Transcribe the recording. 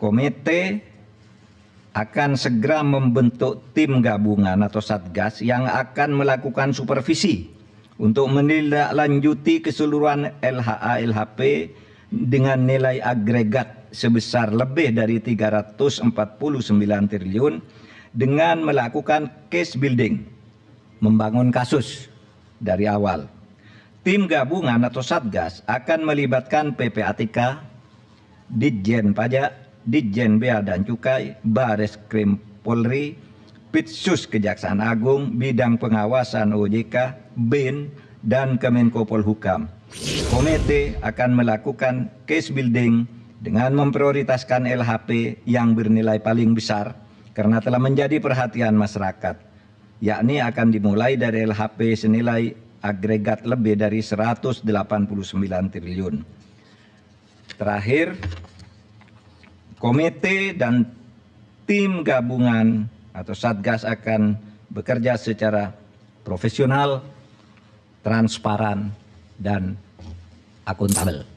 komite akan segera membentuk tim gabungan atau satgas yang akan melakukan supervisi untuk menindaklanjuti keseluruhan LHA LHP dengan nilai agregat sebesar lebih dari 349 triliun dengan melakukan case building, membangun kasus dari awal. Tim gabungan atau Satgas akan melibatkan PPATK, Ditjen Pajak, Ditjen Bea dan Cukai, Baris Krim Polri, Pitsus Kejaksaan Agung, Bidang Pengawasan OJK, BIN, dan Kemenko Polhukam. Komite akan melakukan case building dengan memprioritaskan LHP yang bernilai paling besar karena telah menjadi perhatian masyarakat, yakni akan dimulai dari LHP senilai agregat lebih dari 189 triliun. Terakhir, komite dan tim gabungan atau Satgas akan bekerja secara profesional, transparan, dan akuntabel.